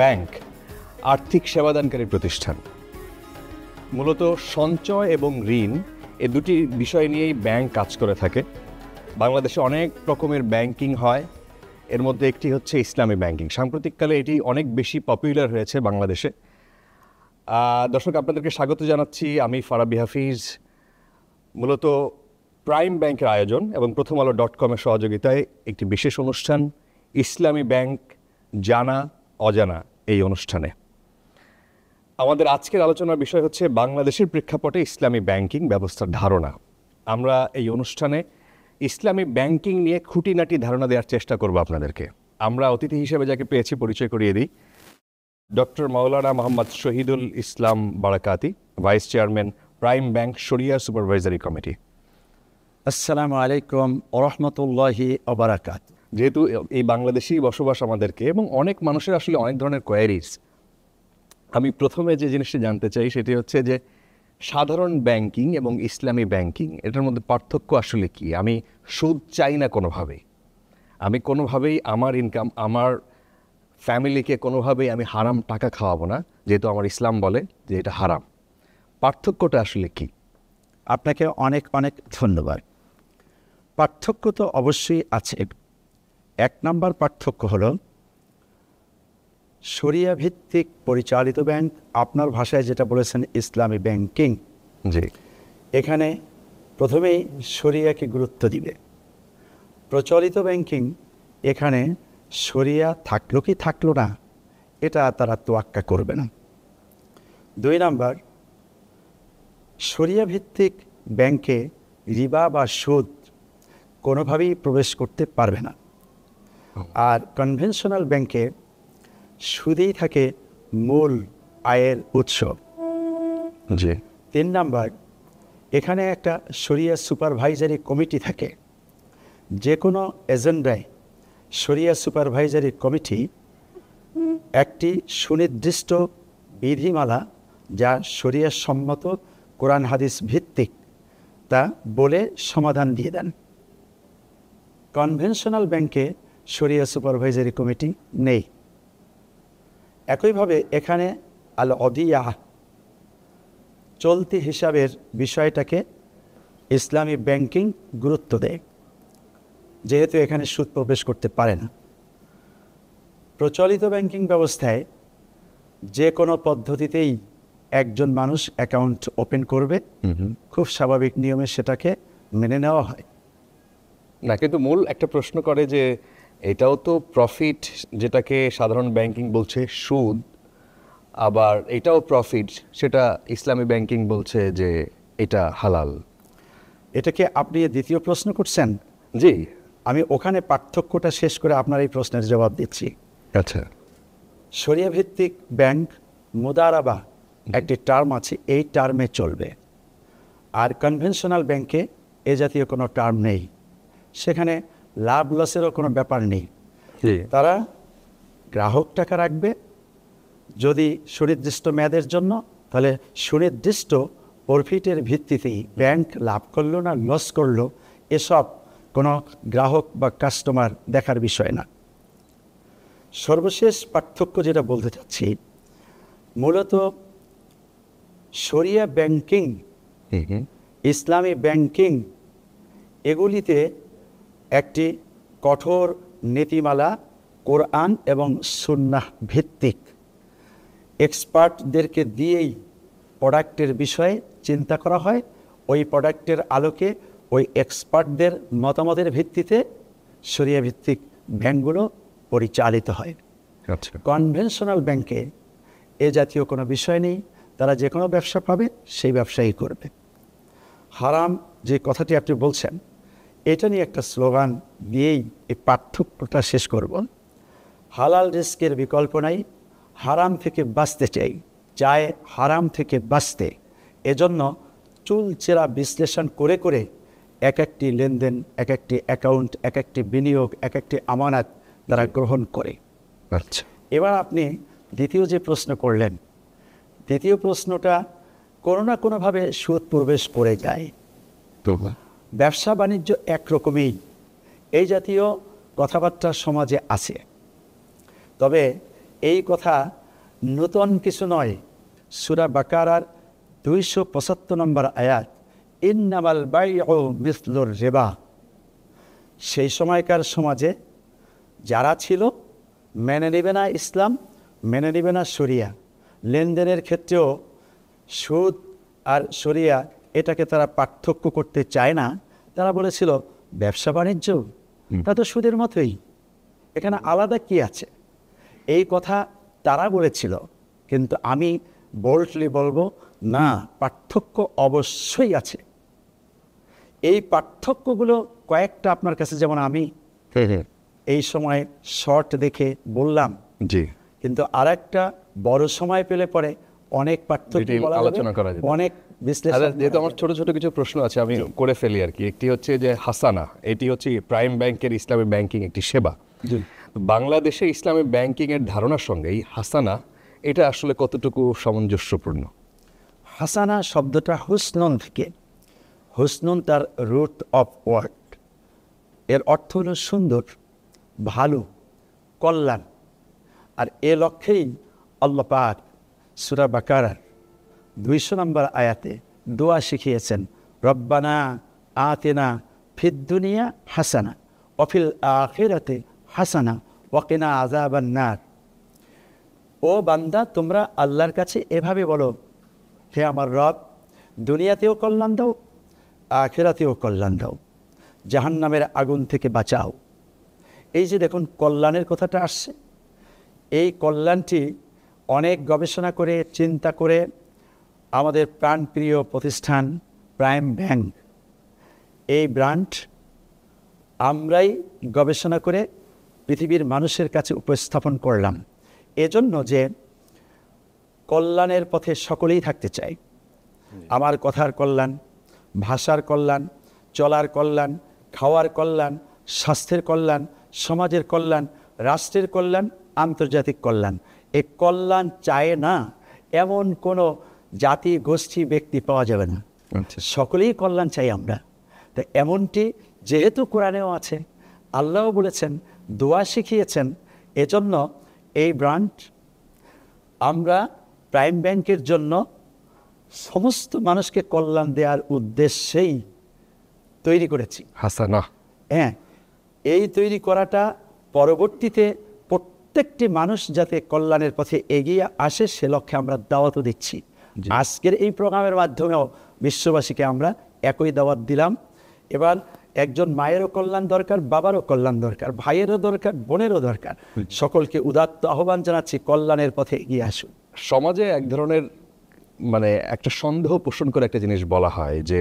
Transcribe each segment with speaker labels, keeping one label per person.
Speaker 1: Bank আর্থিক সেবাদানকারী প্রতিষ্ঠান মূলত সঞ্চয় এবং ঋণ এ দুটি বিষয় নিয়েই ব্যাংক কাজ করে থাকে বাংলাদেশে অনেক রকমের ব্যাংকিং হয় এর মধ্যে একটি হচ্ছে ইসলামী ব্যাংকিং সাম্প্রতিককালে এটি অনেক বেশি পপুলার হয়েছে বাংলাদেশে দর্শক আপনাদেরকে স্বাগত জানাচ্ছি আমি ফারাবি হাফিজ মূলত প্রাইম ব্যাংকের আয়োজন এবং প্রথম আলো ডট কমের সহযোগিতায় একটি বিশেষ অনুষ্ঠান ইসলামী ব্যাংক জানা অজানা এই অনুষ্ঠানে আমাদের আজকের আলোচনার বিষয় হচ্ছে বাংলাদেশের প্রেক্ষাপটে ইসলামী ব্যাংকিং ব্যবস্থার ধারণা আমরা এই অনুষ্ঠানে ইসলামী ব্যাংকিং নিয়ে খুঁটিনাটি ধারণা দেওয়ার চেষ্টা করব আপনাদেরকে আমরা অতিথি হিসেবে যাকে পেয়েছি পরিচয় করিয়ে দিই doctor Maulana Mohammad Shahidul Islam Barakati vice chairman Prime Bank Shariah supervisory committee আসসালামু আলাইকুম ওরহমতুল্লাহি ওবরাকাত যেহেতু এই বাংলাদেশেই বসবাস আমাদেরকে এবং অনেক মানুষের আসলে অনেক ধরনের কোয়ারিজ আমি প্রথমে যে জিনিসটি জানতে চাই সেটি হচ্ছে যে সাধারণ ব্যাংকিং এবং ইসলামী ব্যাংকিং এটার মধ্যে পার্থক্য আসলে কি আমি সুদ চাই না কোনোভাবেই আমি কোনোভাবেই আমার ইনকাম আমার ফ্যামিলিকে কোনোভাবেই আমি হারাম টাকা খাওয়াবো না যেহেতু আমার ইসলাম বলে যে এটা হারাম
Speaker 2: পার্থক্যটা আসলে কি আপনাকে অনেক অনেক ধন্যবাদ পার্থক্য তো অবশ্যই আছে এক নম্বর পার্থক্য হল সরিয়া ভিত্তিক পরিচালিত ব্যাংক আপনার ভাষায় যেটা বলেছেন ইসলামী ব্যাংকিং জি এখানে প্রথমেই সরিয়াকে গুরুত্ব দিবে প্রচলিত ব্যাংকিং এখানে সরিয়া থাকলো কি থাকলো না এটা তারা তোয়াক্কা করবে না দুই নাম্বার সরিয়া ভিত্তিক ব্যাংকে রিবা বা সুদ কোনোভাবেই প্রবেশ করতে পারবে না আর কনভেনশনাল ব্যাংকে সুদেই থাকে মূল আয়ের উৎস জি তিন নাম্বার এখানে একটা সরিয়া সুপারভাইজারি কমিটি থাকে যে কোনো এজেন্ডায় সরিয়া সুপারভাইজারি কমিটি একটি সুনির্দিষ্ট বিধিমালা যা সরিয়া সম্মত কোরআন হাদিস ভিত্তিক তা বলে সমাধান দিয়ে দেন কনভেনশনাল ব্যাংকে শরিয়া সুপারভাইজারি কমিটি নেই একইভাবে এখানে আল অদিয়া চলতি হিসাবের বিষয়টাকে ইসলামী ব্যাংকিং গুরুত্ব দেয় যেহেতু এখানে সুদ প্রবেশ করতে পারে না প্রচলিত ব্যাংকিং ব্যবস্থায় যে কোনো পদ্ধতিতেই একজন মানুষ অ্যাকাউন্ট ওপেন করবে খুব স্বাভাবিক নিয়মে সেটাকে মেনে নেওয়া হয়
Speaker 1: না কিন্তু মূল একটা প্রশ্ন করে যে এটাও তো প্রফিট যেটাকে সাধারণ ব্যাংকিং বলছে সুদ আবার এটাও প্রফিট সেটা ইসলামী ব্যাংকিং
Speaker 2: বলছে যে এটা হালাল এটাকে আপনি দ্বিতীয় প্রশ্ন করছেন জি আমি ওখানে পার্থক্যটা শেষ করে আপনার এই প্রশ্নের জবাব দিচ্ছি আচ্ছা সরিয়া ভিত্তিক ব্যাংক মুদারাবা একটি টার্ম আছে এই টার্মে চলবে আর কনভেনশনাল ব্যাংকে এ জাতীয় কোনো টার্ম নেই সেখানে লাভ লসেরও কোনো ব্যাপার নেই তারা গ্রাহক টাকা রাখবে যদি সুনির্দিষ্ট মেয়াদের জন্য তাহলে সুনির্দিষ্ট প্রফিটের ভিত্তিতেই ব্যাংক লাভ করলো না লস করলো এসব কোনো গ্রাহক বা কাস্টমার দেখার বিষয় না সর্বশেষ পার্থক্য যেটা বলতে চাচ্ছি মূলত সরিয়া ব্যাংকিং ইসলামী ব্যাংকিং এগুলিতে একটি কঠোর নীতিমালা কোরআন এবং সুন্নাহ ভিত্তিক এক্সপার্টদেরকে দিয়েই প্রোডাক্টের বিষয়ে চিন্তা করা হয় ওই প্রোডাক্টের আলোকে ওই এক্সপার্টদের মতামতের ভিত্তিতে সরিয়া ভিত্তিক ব্যাঙ্কগুলো পরিচালিত হয় আচ্ছা। কনভেনশনাল ব্যাংকে এ জাতীয় কোনো বিষয় নেই তারা যে কোনো ব্যবসা পাবে সেই ব্যবসায়ী করবে হারাম যে কথাটি আপনি বলছেন এটা নিয়ে একটা স্লোগান দিয়েই এই পার্থক্যটা শেষ করব হালাল রিস্কের বিকল্প নাই হারাম থেকে বাঁচতে চাই চায় হারাম থেকে বাঁচতে এজন্য চুলচেরা বিশ্লেষণ করে করে এক একটি লেনদেন এক একটি অ্যাকাউন্ট এক একটি বিনিয়োগ এক একটি আমানত তারা গ্রহণ করে আচ্ছা এবার আপনি দ্বিতীয় যে প্রশ্ন করলেন দ্বিতীয় প্রশ্নটা কোনো না কোনোভাবে সুদ প্রবেশ করে যায় ব্যবসা বাণিজ্য একরকমই এই জাতীয় কথাবার্তা সমাজে আছে তবে এই কথা নতুন কিছু নয় সুরা বাকারার দুইশো পঁচাত্তর নম্বর আয়াত ইন্নামাল বাই ও মিসলুর রেবা সেই সময়কার সমাজে যারা ছিল মেনে নেবে না ইসলাম মেনে নেবে না শরিয়া লেনদেনের ক্ষেত্রেও সুদ আর শরিয়া এটাকে তারা পার্থক্য করতে চায় না তারা বলেছিল ব্যবসা বাণিজ্য তা তো সুদের মতোই এখানে আলাদা কি আছে এই কথা তারা বলেছিল কিন্তু আমি বোল্ডলি বলবো না পার্থক্য অবশ্যই আছে এই পার্থক্যগুলো কয়েকটা আপনার কাছে যেমন আমি এই সময় শর্ট দেখে বললাম জি কিন্তু আর একটা বড় সময় পেলে পরে অনেক পার্থক্য আলোচনা করা যাবে অনেক আচ্ছা,
Speaker 1: যেহেতু আমার ছোট ছোট কিছু প্রশ্ন আছে আমি করে ফেলি আর কি একটি হচ্ছে যে হাসানা এটি হচ্ছে প্রাইম ব্যাংকের ইসলামী ব্যাংকিং একটি সেবা বাংলাদেশে ইসলামী ব্যাংকিং এর ধারণার সঙ্গে এই হাসানা এটা আসলে কতটুকু সামঞ্জস্যপূর্ণ হাসানা শব্দটা
Speaker 2: হুসনন থেকে হুসনন তার রুট অফ ওয়ার্ড এর অর্থ হল সুন্দর ভালো কল্যাণ আর এ লক্ষ্যেই আল্লাপাক সুরা বাকারার দুইশো নম্বর আয়াতে দোয়া শিখিয়েছেন রব্বানা আতেনা ফিদ্দুনিয়া হাসানা অফিল আখেরাতে হাসানা ওকেনা আজাবান্নার ও বান্দা তোমরা আল্লাহর কাছে এভাবে বলো হে আমার রব দুনিয়াতেও কল্যাণ দাও আখেরাতেও কল্যাণ দাও জাহান্নামের আগুন থেকে বাঁচাও এই যে দেখুন কল্যাণের কথাটা আসছে এই কল্যাণটি অনেক গবেষণা করে চিন্তা করে আমাদের প্রাণপ্রিয় প্রতিষ্ঠান প্রাইম ব্যাংক এই ব্র্যান্ড আমরাই গবেষণা করে পৃথিবীর মানুষের কাছে উপস্থাপন করলাম এজন্য যে কল্যাণের পথে সকলেই থাকতে চাই আমার কথার কল্যাণ ভাষার কল্যাণ চলার কল্যাণ খাওয়ার কল্যাণ স্বাস্থ্যের কল্যাণ সমাজের কল্যাণ রাষ্ট্রের কল্যাণ আন্তর্জাতিক কল্যাণ এ কল্যাণ চায় না এমন কোনো জাতি গোষ্ঠী ব্যক্তি পাওয়া যাবে না আচ্ছা। সকলেই কল্যাণ চাই আমরা তো এমনটি যেহেতু কোরআনেও আছে আল্লাহও বলেছেন দোয়া শিখিয়েছেন এজন্য এই ব্রান্ড আমরা প্রাইম ব্যাংকের জন্য সমস্ত মানুষকে কল্যাণ দেওয়ার উদ্দেশ্যেই তৈরি করেছি হাসানা হ্যাঁ এই তৈরি করাটা পরবর্তীতে প্রত্যেকটি মানুষ যাতে কল্যাণের পথে এগিয়ে আসে সে লক্ষ্যে আমরা দাওয়াতও দিচ্ছি আজকের এই প্রোগ্রামের মাধ্যমেও বিশ্ববাসীকে আমরা একই দাওয়াত দিলাম এবার একজন মায়েরও কল্যাণ দরকার বাবারও কল্যাণ দরকার ভাইয়েরও দরকার বোনেরও দরকার সকলকে উদাত্ত আহ্বান জানাচ্ছি কল্যাণের পথে এগিয়ে আসুন সমাজে এক ধরনের মানে একটা সন্দেহ পোষণ করে
Speaker 1: একটা জিনিস বলা হয় যে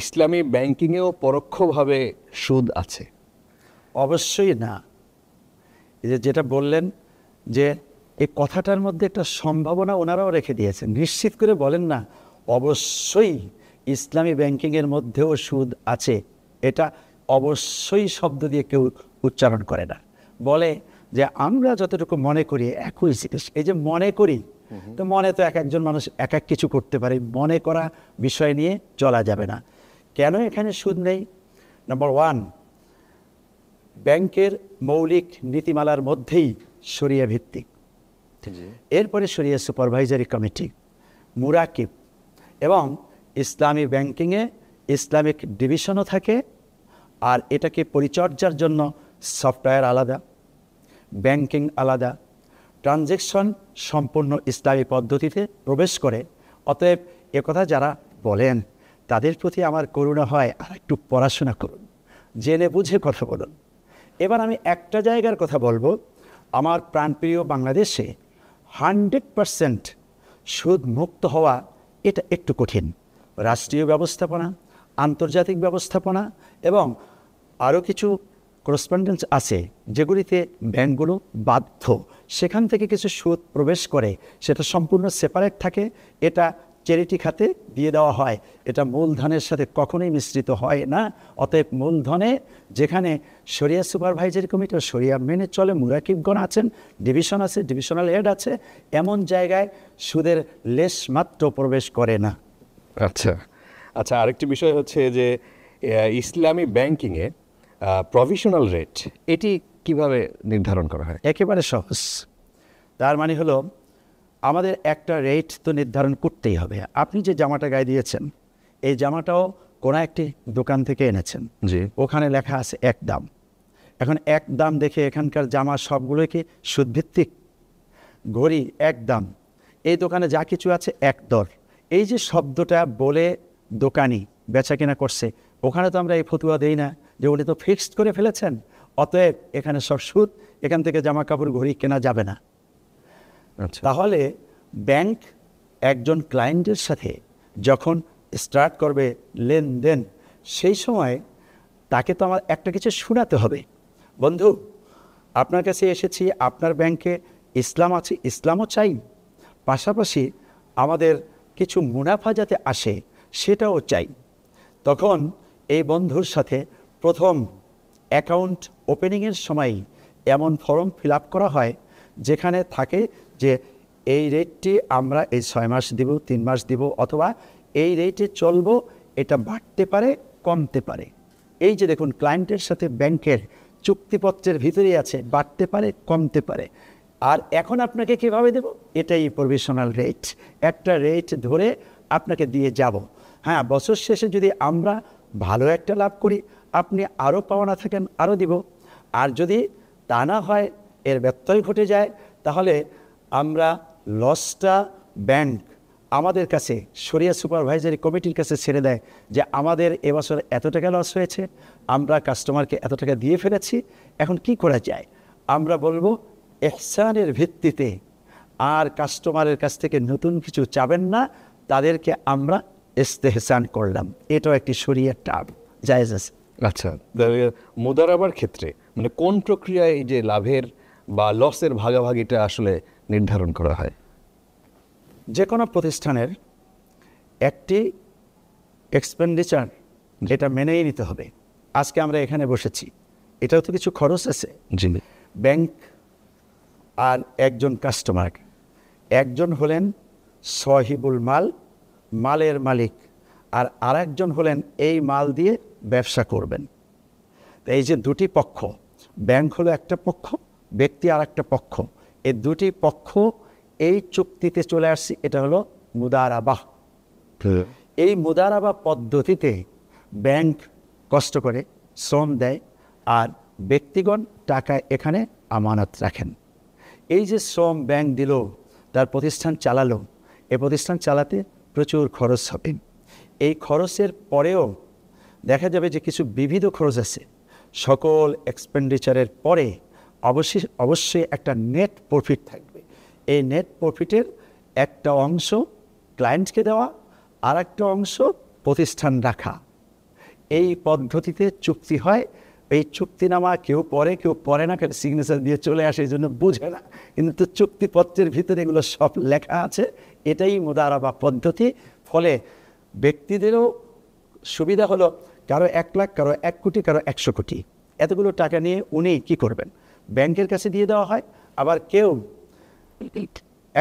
Speaker 1: ইসলামী ব্যাংকিংয়েও পরোক্ষভাবে সুদ
Speaker 2: আছে অবশ্যই না যে যেটা বললেন যে এই কথাটার মধ্যে একটা সম্ভাবনা ওনারাও রেখে দিয়েছেন নিশ্চিত করে বলেন না অবশ্যই ইসলামী ব্যাংকিংয়ের মধ্যেও সুদ আছে এটা অবশ্যই শব্দ দিয়ে কেউ উচ্চারণ করে না বলে যে আমরা যতটুকু মনে করি একই জিনিস এই যে মনে করি তো মনে তো এক একজন মানুষ এক এক কিছু করতে পারে মনে করা বিষয় নিয়ে চলা যাবে না কেন এখানে সুদ নেই নম্বর ওয়ান ব্যাংকের মৌলিক নীতিমালার মধ্যেই সরিয়া ভিত্তিক এরপরে সরিয়া সুপারভাইজারি কমিটি মুরাকিব এবং ইসলামী ব্যাংকিংয়ে ইসলামিক ডিভিশনও থাকে আর এটাকে পরিচর্যার জন্য সফটওয়্যার আলাদা ব্যাংকিং আলাদা ট্রানজেকশন সম্পূর্ণ ইসলামী পদ্ধতিতে প্রবেশ করে অতএব একথা যারা বলেন তাদের প্রতি আমার করুণা হয় আর একটু পড়াশোনা করুন জেনে বুঝে কথা বলুন এবার আমি একটা জায়গার কথা বলবো আমার প্রাণপ্রিয় বাংলাদেশে হান্ড্রেড পারসেন্ট সুদ মুক্ত হওয়া এটা একটু কঠিন রাষ্ট্রীয় ব্যবস্থাপনা আন্তর্জাতিক ব্যবস্থাপনা এবং আরও কিছু করসপন্ডেন্স আছে যেগুলিতে ব্যাংকগুলো বাধ্য সেখান থেকে কিছু সুদ প্রবেশ করে সেটা সম্পূর্ণ সেপারেট থাকে এটা চ্যারিটি খাতে দিয়ে দেওয়া হয় এটা মূলধনের সাথে কখনোই মিশ্রিত হয় না অতএব মূলধনে যেখানে সরিয়া সুপারভাইজারি কমিটি ও সরিয়া মেনে চলে মুরাকিবগণ আছেন ডিভিশন আছে ডিভিশনাল হেড আছে এমন জায়গায় সুদের লেশ মাত্র প্রবেশ করে না আচ্ছা
Speaker 1: আচ্ছা আরেকটি বিষয় হচ্ছে যে ইসলামী ব্যাংকিংয়ে
Speaker 2: প্রভিশনাল রেট এটি কিভাবে নির্ধারণ করা হয় একেবারে সহজ তার মানে হলো আমাদের একটা রেট তো নির্ধারণ করতেই হবে আপনি যে জামাটা গায়ে দিয়েছেন এই জামাটাও কোনো একটি দোকান থেকে এনেছেন জি ওখানে লেখা আছে এক দাম এখন এক দাম দেখে এখানকার জামা সবগুলোই কি সুদভিত্তিক ঘড়ি এক দাম এই দোকানে যা কিছু আছে এক দর এই যে শব্দটা বলে দোকানি বেচা কেনা করছে ওখানে তো আমরা এই ফতুয়া দেই না যে উনি তো ফিক্সড করে ফেলেছেন অতএব এখানে সব সুদ এখান থেকে জামা কাপড় ঘড়ি কেনা যাবে না আচ্ছা। তাহলে ব্যাংক একজন ক্লায়েন্টের সাথে যখন স্টার্ট করবে লেনদেন সেই সময় তাকে তো আমার একটা কিছু শোনাতে হবে বন্ধু আপনার কাছে এসেছি আপনার ব্যাংকে ইসলাম আছে ইসলামও চাই পাশাপাশি আমাদের কিছু মুনাফা যাতে আসে সেটাও চাই তখন এই বন্ধুর সাথে প্রথম অ্যাকাউন্ট ওপেনিংয়ের সময় এমন ফর্ম ফিল করা হয় যেখানে থাকে যে এই রেটটি আমরা এই ছয় মাস দিব তিন মাস দিব অথবা এই রেটে চলবো এটা বাড়তে পারে কমতে পারে এই যে দেখুন ক্লায়েন্টের সাথে ব্যাংকের চুক্তিপত্রের ভিতরেই আছে বাড়তে পারে কমতে পারে আর এখন আপনাকে কিভাবে দেব এটাই প্রভিশনাল রেট একটা রেট ধরে আপনাকে দিয়ে যাব হ্যাঁ বছর শেষে যদি আমরা ভালো একটা লাভ করি আপনি আরও পাওনা থাকেন আরও দিব আর যদি তা না হয় এর ব্যত্যয় ঘটে যায় তাহলে আমরা লসটা ব্যাংক আমাদের কাছে সরিয়া সুপারভাইজারি কমিটির কাছে ছেড়ে দেয় যে আমাদের এবছর এত টাকা লস হয়েছে আমরা কাস্টমারকে এত টাকা দিয়ে ফেলেছি এখন কি করা যায় আমরা বলবো এহসানের ভিত্তিতে আর কাস্টমারের কাছ থেকে নতুন কিছু চাবেন না তাদেরকে আমরা ইস্তেহসান করলাম এটাও একটি শরিয়ার টাব জায়জ আছে আচ্ছা
Speaker 1: মুদারাবার ক্ষেত্রে মানে কোন প্রক্রিয়ায় এই যে লাভের বা লসের ভাগাভাগিটা আসলে নির্ধারণ করা হয়
Speaker 2: যে কোনো প্রতিষ্ঠানের একটি এক্সপেন্ডিচার যেটা মেনেই নিতে হবে আজকে আমরা এখানে বসেছি এটাও তো কিছু খরচ আছে জি ব্যাংক আর একজন কাস্টমার একজন হলেন সহিবুল মাল মালের মালিক আর আরেকজন হলেন এই মাল দিয়ে ব্যবসা করবেন এই যে দুটি পক্ষ ব্যাংক হলো একটা পক্ষ ব্যক্তি আর একটা পক্ষ এই দুটি পক্ষ এই চুক্তিতে চলে আসছি এটা হলো মুদারাবাহ হ্যাঁ। এই মুদারাবাহ পদ্ধতিতে ব্যাংক কষ্ট করে শ্রম দেয় আর ব্যক্তিগণ টাকা এখানে আমানত রাখেন এই যে শ্রম ব্যাংক দিল তার প্রতিষ্ঠান চালালো এ প্রতিষ্ঠান চালাতে প্রচুর খরচ হবে এই খরচের পরেও দেখা যাবে যে কিছু বিবিধ খরচ আছে সকল এক্সপেন্ডিচারের পরে অবশ্যই অবশ্যই একটা নেট প্রফিট থাকবে এই নেট প্রফিটের একটা অংশ ক্লায়েন্টকে দেওয়া আর একটা অংশ প্রতিষ্ঠান রাখা এই পদ্ধতিতে চুক্তি হয় এই চুক্তিনামা কেউ পরে কেউ পরে না কেন সিগনেচার দিয়ে চলে আসে এই জন্য বুঝে না কিন্তু চুক্তিপত্রের ভিতরে এগুলো সব লেখা আছে এটাই মুদারাবা পদ্ধতি ফলে ব্যক্তিদেরও সুবিধা হলো কারো এক লাখ কারো এক কোটি কারো একশো কোটি এতগুলো টাকা নিয়ে উনি কি করবেন ব্যাংকের কাছে দিয়ে দেওয়া হয় আবার কেউ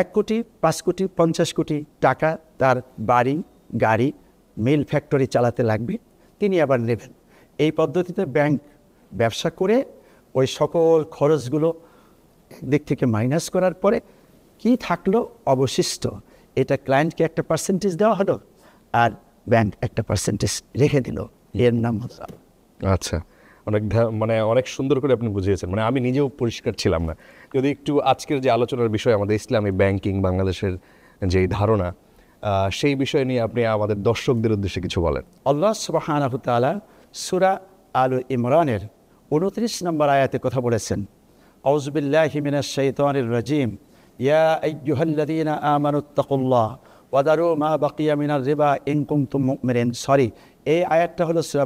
Speaker 2: এক কোটি পাঁচ কোটি পঞ্চাশ কোটি টাকা তার বাড়ি গাড়ি মিল ফ্যাক্টরি চালাতে লাগবে তিনি আবার নেবেন এই পদ্ধতিতে ব্যাংক ব্যবসা করে ওই সকল খরচগুলো দিক থেকে মাইনাস করার পরে কি থাকলো অবশিষ্ট এটা ক্লায়েন্টকে একটা পার্সেন্টেজ দেওয়া হলো আর ব্যাংক একটা পার্সেন্টেজ রেখে দিল এর নাম আচ্ছা অনেক
Speaker 1: মানে অনেক সুন্দর করে আপনি বুঝিয়েছেন মানে আমি নিজেও পরিষ্কার ছিলাম না যদি একটু আজকের যে আলোচনার বিষয় আমাদের ইসলামী ব্যাংকিং বাংলাদেশের যে ধারণা সেই বিষয় নিয়ে আপনি আমাদের দর্শকদের উদ্দেশ্যে কিছু বলেন
Speaker 2: আল্লাহ সুবাহানহতালা সুরা আলু ইমরানের উনত্রিশ নম্বর আয়াতে কথা বলেছেন আউজবিল্লাহ হিমিনা শৈতানির রাজিম ইয়া আইয়ুহাল্লাদিনা আমানুত্তাকুল্লাহ ওয়াদারু মা বাকিয়া মিনার রিবা ইনকুম তুম সরি এই আয়াতটা হলো সুরা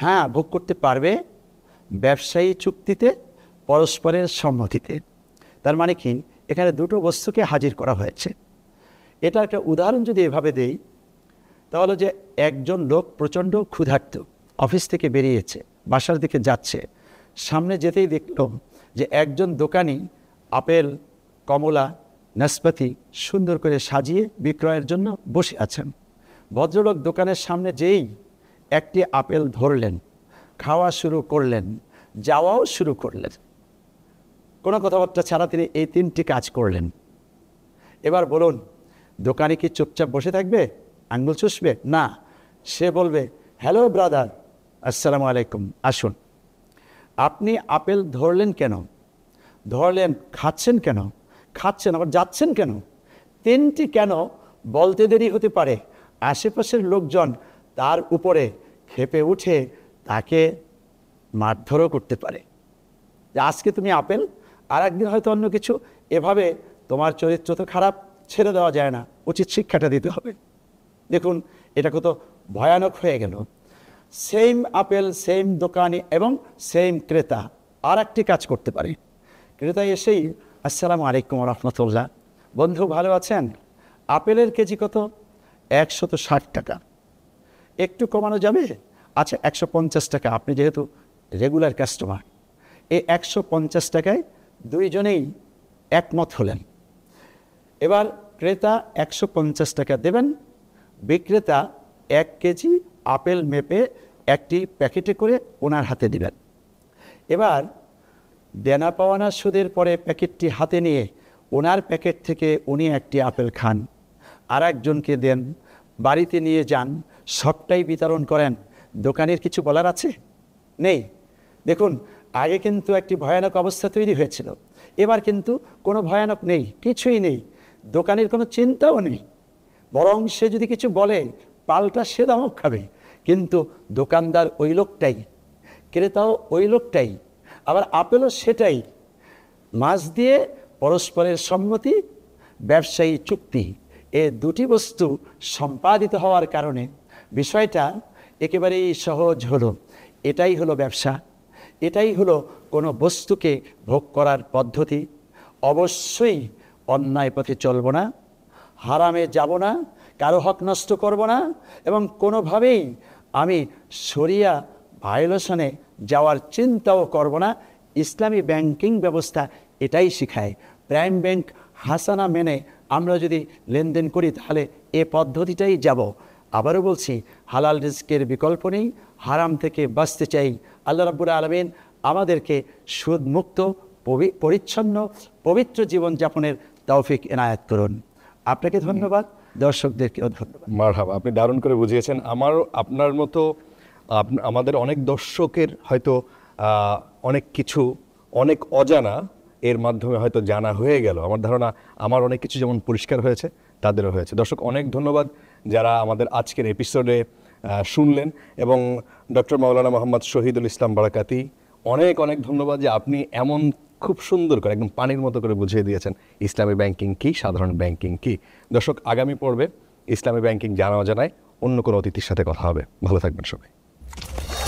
Speaker 2: হ্যাঁ ভোগ করতে পারবে ব্যবসায়ী চুক্তিতে পরস্পরের সম্মতিতে তার মানে কি এখানে দুটো বস্তুকে হাজির করা হয়েছে এটা একটা উদাহরণ যদি এভাবে দেই তাহলে যে একজন লোক প্রচণ্ড ক্ষুধার্ত অফিস থেকে বেরিয়েছে বাসার দিকে যাচ্ছে সামনে যেতেই দেখল যে একজন দোকানি আপেল কমলা নাসপাতি সুন্দর করে সাজিয়ে বিক্রয়ের জন্য বসে আছেন ভদ্রলোক দোকানের সামনে যেই একটি আপেল ধরলেন খাওয়া শুরু করলেন যাওয়াও শুরু করলেন কোনো কথাবার্তা ছাড়া তিনি এই তিনটি কাজ করলেন এবার বলুন দোকানে কি চুপচাপ বসে থাকবে আঙ্গুল চুষবে না সে বলবে হ্যালো ব্রাদার আসসালামু আলাইকুম আসুন আপনি আপেল ধরলেন কেন ধরলেন খাচ্ছেন কেন খাচ্ছেন আবার যাচ্ছেন কেন তিনটি কেন বলতে দেরি হতে পারে আশেপাশের লোকজন তার উপরে খেপে উঠে তাকে মারধরও করতে পারে যে আজকে তুমি আপেল আর একদিন হয়তো অন্য কিছু এভাবে তোমার চরিত্র তো খারাপ ছেড়ে দেওয়া যায় না উচিত শিক্ষাটা দিতে হবে দেখুন এটা কত ভয়ানক হয়ে গেল সেম আপেল সেম দোকানে এবং সেম ক্রেতা আর একটি কাজ করতে পারে ক্রেতা এসেই আসসালামু আলাইকুম রহমতুল্লাহ বন্ধু ভালো আছেন আপেলের কেজি কত একশত ষাট টাকা একটু কমানো যাবে আচ্ছা একশো পঞ্চাশ টাকা আপনি যেহেতু রেগুলার কাস্টমার এই একশো পঞ্চাশ টাকায় দুইজনেই একমত হলেন এবার ক্রেতা একশো পঞ্চাশ টাকা দেবেন বিক্রেতা এক কেজি আপেল মেপে একটি প্যাকেটে করে ওনার হাতে দেবেন এবার দেনা পাওয়ানা সুদের পরে প্যাকেটটি হাতে নিয়ে ওনার প্যাকেট থেকে উনি একটি আপেল খান আর একজনকে দেন বাড়িতে নিয়ে যান সবটাই বিতরণ করেন দোকানের কিছু বলার আছে নেই দেখুন আগে কিন্তু একটি ভয়ানক অবস্থা তৈরি হয়েছিল এবার কিন্তু কোনো ভয়ানক নেই কিছুই নেই দোকানের কোনো চিন্তাও নেই বরং সে যদি কিছু বলে পাল্টা সে দামক খাবে কিন্তু দোকানদার ওই লোকটাই ক্রেতাও ওই লোকটাই আবার আপেলও সেটাই মাছ দিয়ে পরস্পরের সম্মতি ব্যবসায়ী চুক্তি এ দুটি বস্তু সম্পাদিত হওয়ার কারণে বিষয়টা একেবারেই সহজ হলো এটাই হলো ব্যবসা এটাই হলো কোনো বস্তুকে ভোগ করার পদ্ধতি অবশ্যই অন্যায় পথে চলব না হারামে যাব না কারো হক নষ্ট করব না এবং কোনোভাবেই আমি সরিয়া ভায়োলেশনে যাওয়ার চিন্তাও করব না ইসলামী ব্যাংকিং ব্যবস্থা এটাই শেখায় প্রাইম ব্যাংক হাসানা মেনে আমরা যদি লেনদেন করি তাহলে এ পদ্ধতিটাই যাব আবারও বলছি হালাল রিস্কের বিকল্প নেই হারাম থেকে বাঁচতে চাই আল্লাহ রাবুল আলমিন আমাদেরকে সুদমুক্ত পরিচ্ছন্ন পবিত্র জীবনযাপনের তৌফিক এনায়াত করুন আপনাকে ধন্যবাদ দর্শকদেরকেও ধন্যবাদ মার আপনি দারুণ
Speaker 1: করে বুঝিয়েছেন আমারও আপনার মতো আমাদের অনেক দর্শকের হয়তো অনেক কিছু অনেক অজানা এর মাধ্যমে হয়তো জানা হয়ে গেল আমার ধারণা আমার অনেক কিছু যেমন পরিষ্কার হয়েছে তাদেরও হয়েছে দর্শক অনেক ধন্যবাদ যারা আমাদের আজকের এপিসোডে শুনলেন এবং ডক্টর মাওলানা মোহাম্মদ শহীদুল ইসলাম বারাকাতি অনেক অনেক ধন্যবাদ যে আপনি এমন খুব সুন্দর করে একদম পানির মতো করে বুঝিয়ে দিয়েছেন ইসলামী ব্যাংকিং কী সাধারণ ব্যাংকিং কী দর্শক আগামী পর্বে ইসলামী ব্যাংকিং জানা জানায় অন্য কোনো অতিথির সাথে কথা হবে ভালো থাকবেন সবাই